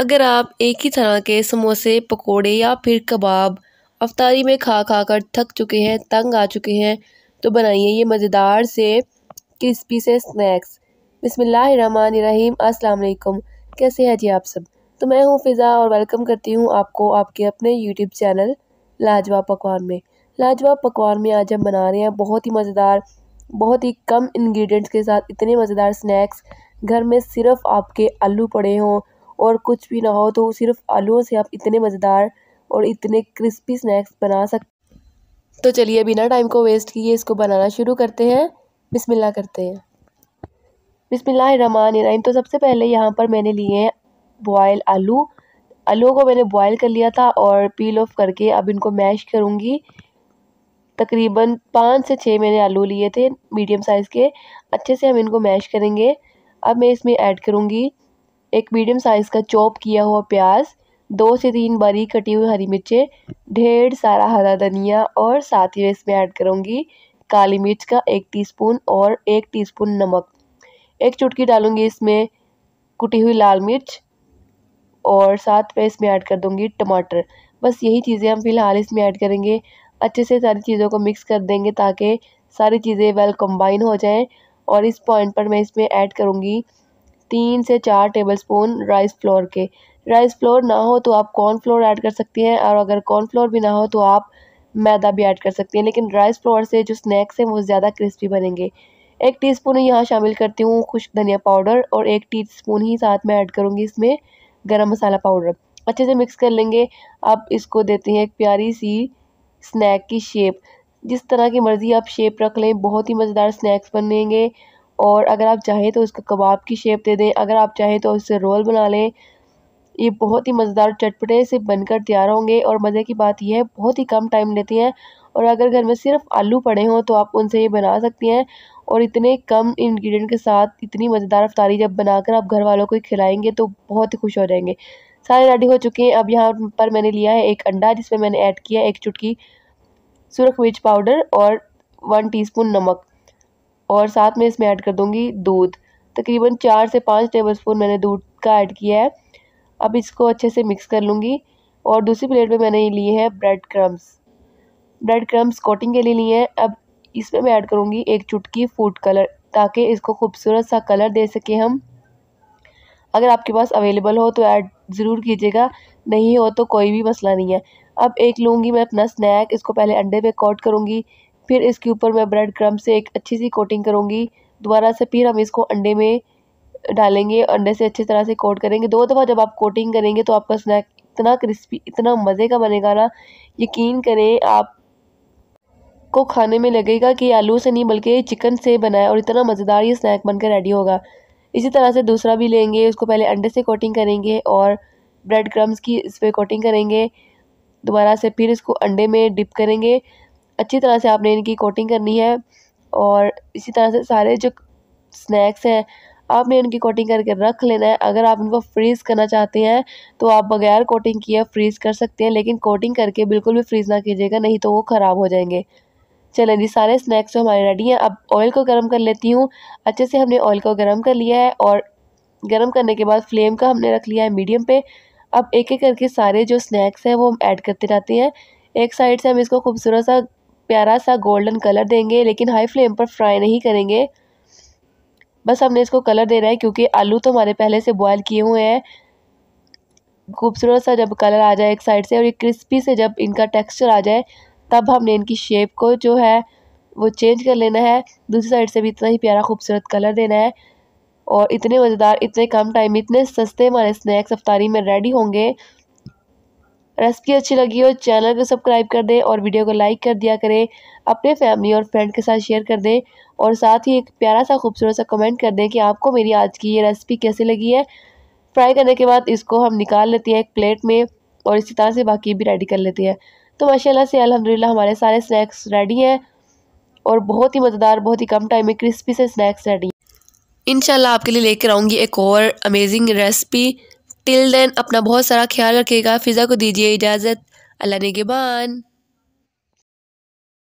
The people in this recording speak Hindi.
अगर आप एक ही तरह के समोसे पकोड़े या फिर कबाब अफ्तारी में खा खा कर थक चुके हैं तंग आ चुके हैं तो बनाइए ये मज़ेदार से क्रिस्पी से स्नैक्स बसमीम अलकुम कैसे हैं जी आप सब तो मैं हूँ फ़िज़ा और वेलकम करती हूँ आपको आपके अपने यूट्यूब चैनल लाजवाब पकवान में लाजवाब पकवान में आज हम बना रहे हैं बहुत ही मज़ेदार बहुत ही कम इन्ग्रीडियंट्स के साथ इतने मज़ेदार स्नैक्स घर में सिर्फ आपके आलू पड़े हों और कुछ भी ना हो तो सिर्फ आलूओं से आप इतने मज़ेदार और इतने क्रिस्पी स्नैक्स बना सकते तो चलिए बिना टाइम को वेस्ट किए इसको बनाना शुरू करते हैं बिस्मिल्लाह करते हैं बिस्मिल्लाम तो सबसे पहले यहाँ पर मैंने लिए हैं बॉयल आलू आलू को मैंने बॉयल कर लिया था और पील ऑफ करके अब इनको मैश करूँगी तकरीबन पाँच से छः मैंने आलू लिए थे मीडियम साइज़ के अच्छे से हम इनको मैश करेंगे अब मैं इसमें ऐड करूँगी एक मीडियम साइज़ का चॉप किया हुआ प्याज दो से तीन बारी कटी हुई हरी मिर्चें ढेर सारा हरा धनिया और साथ ही इसमें ऐड करूँगी काली मिर्च का एक टीस्पून और एक टीस्पून नमक एक चुटकी डालूँगी इसमें कुटी हुई लाल मिर्च और साथ में इसमें ऐड कर दूँगी टमाटर बस यही चीज़ें हम फ़िलहाल इसमें ऐड करेंगे अच्छे से सारी चीज़ों को मिक्स कर देंगे ताकि सारी चीज़ें वेल कम्बाइन हो जाएँ और इस पॉइंट पर मैं इसमें ऐड करूँगी तीन से चार टेबल स्पून राइस फ्लोर के राइस फ्लोर ना हो तो आप कॉर्न फ्लोर ऐड कर सकती हैं और अगर कॉर्न फ्लोर भी ना हो तो आप मैदा भी ऐड कर सकती हैं लेकिन राइस फ्लोर से जो स्नैक्स हैं वो ज़्यादा क्रिस्पी बनेंगे एक टी स्पून यहाँ शामिल करती हूँ खुश्क धनिया पाउडर और एक स्पून ही साथ में ऐड करूँगी इसमें गर्म मसाला पाउडर अच्छे से मिक्स कर लेंगे अब इसको देती हैं एक प्यारी सी स्नैक की शेप जिस तरह की मर्ज़ी आप शेप रख लें बहुत ही मज़ेदार स्नैक्स बनेंगे और अगर आप चाहें तो उसका कबाब की शेप दे दें अगर आप चाहें तो उससे रोल बना लें ये बहुत ही मज़ेदार चटपटे से बनकर तैयार होंगे और मज़े की बात यह है बहुत ही कम टाइम लेती हैं और अगर घर में सिर्फ आलू पड़े हों तो आप उनसे ये बना सकती हैं और इतने कम इंग्रेडिएंट के साथ इतनी मज़ेदार अफ्तारी जब बनाकर आप घर वालों को खिलाएंगे तो बहुत ही खुश हो जाएंगे सारे रेडी हो चुके हैं अब यहाँ पर मैंने लिया है एक अंडा जिसमें मैंने ऐड किया एक चुटकी सुरख मिर्च पाउडर और वन टीस्पून नमक और साथ में इसमें ऐड कर दूँगी दूध तकरीबन चार से पाँच टेबल स्पून मैंने दूध का ऐड किया है अब इसको अच्छे से मिक्स कर लूँगी और दूसरी प्लेट में मैंने ये लिए हैं bread crumbs bread crumbs coating के लिए लिए हैं अब इसमें मैं ऐड करूँगी एक चुटकी फूड कलर ताकि इसको खूबसूरत सा कलर दे सके हम अगर आपके पास अवेलेबल हो तो ऐड ज़रूर कीजिएगा नहीं हो तो कोई भी मसला नहीं है अब एक लूँगी मैं अपना स्नैक इसको पहले अंडे पे कोट करूँगी फिर इसके ऊपर मैं ब्रेड क्रम से एक अच्छी सी कोटिंग करूँगी दोबारा से फिर हम इसको अंडे में डालेंगे अंडे से अच्छी तरह से कोट करेंगे दो दफ़ा जब आप कोटिंग करेंगे तो आपका स्नैक इतना क्रिस्पी इतना मज़े का बनेगा ना यकीन करें आप को खाने में लगेगा कि आलू से नहीं बल्कि चिकन से बनाए और इतना मज़ेदार ये स्नैक बनकर रेडी होगा इसी तरह से दूसरा भी लेंगे उसको पहले अंडे से कोटिंग करेंगे और ब्रेड क्रम्स की इस पर कोटिंग करेंगे दोबारा से फिर इसको अंडे में डिप करेंगे अच्छी तरह से आपने इनकी कोटिंग करनी है और इसी तरह से सारे जो स्नैक्स हैं आपने इनकी कोटिंग करके रख लेना है अगर आप इनको फ्रीज़ करना चाहते हैं तो आप बगैर कोटिंग किए फ्रीज़ कर सकते हैं लेकिन कोटिंग करके बिल्कुल भी फ्रीज़ ना कीजिएगा नहीं तो वो ख़राब हो जाएंगे चलें जी सारे स्नैक्स जो हमारे रेडी हैं अब ऑयल को गर्म कर लेती हूँ अच्छे से हमने ऑयल को गर्म कर लिया है और गर्म करने के बाद फ्लेम का हमने रख लिया है मीडियम पे अब एक एक करके सारे जो स्नैक्स हैं वो हम ऐड करते जाते हैं एक साइड से हम इसको खूबसूरत सा प्यारा सा गोल्डन कलर देंगे लेकिन हाई फ्लेम पर फ्राई नहीं करेंगे बस हमने इसको कलर देना है क्योंकि आलू तो हमारे पहले से बॉयल किए हुए हैं खूबसूरत सा जब कलर आ जाए एक साइड से और ये क्रिस्पी से जब इनका टेक्सचर आ जाए तब हमने इनकी शेप को जो है वो चेंज कर लेना है दूसरी साइड से भी इतना ही प्यारा खूबसूरत कलर देना है और इतने मज़ेदार इतने कम टाइम इतने सस्ते हमारे स्नैक्स अफ्तारी में रेडी होंगे रेसिपी अच्छी लगी हो चैनल को सब्सक्राइब कर दें और वीडियो को लाइक कर दिया करें अपने फैमिली और फ्रेंड के साथ शेयर कर दें और साथ ही एक प्यारा सा खूबसूरत सा कमेंट कर दें कि आपको मेरी आज की ये रेसिपी कैसी लगी है फ्राई करने के बाद इसको हम निकाल लेते हैं एक प्लेट में और इसी तरह से बाकी भी रेडी कर लेते हैं तो माशाल्लाह से अल्हम्दुलिल्लाह हमारे सारे स्नैक्स रेडी हैं और बहुत ही मज़ेदार बहुत ही कम टाइम में क्रिस्पी से स्नैक्स रेडी इन आपके लिए लेकर आऊँगी एक और अमेजिंग रेसिपी टिल देन अपना बहुत सारा ख्याल रखिएगा फिज़ा को दीजिए इजाज़त अल्लाह ने के बान